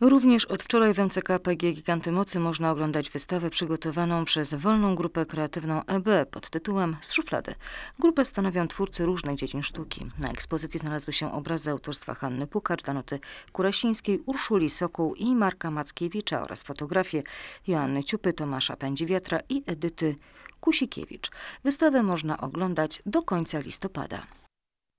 Również od wczoraj w MCK PG Giganty Mocy można oglądać wystawę przygotowaną przez Wolną Grupę Kreatywną EB pod tytułem Z szuflady. Grupę stanowią twórcy różnych dziedzin sztuki. Na ekspozycji znalazły się obrazy autorstwa Hanny Pukacz, Danuty Kurasińskiej, Urszuli Sokół i Marka Mackiewicza oraz fotografie Joanny Ciupy, Tomasza Pędziwiatra i Edyty Kusikiewicz. Wystawę można oglądać do końca listopada.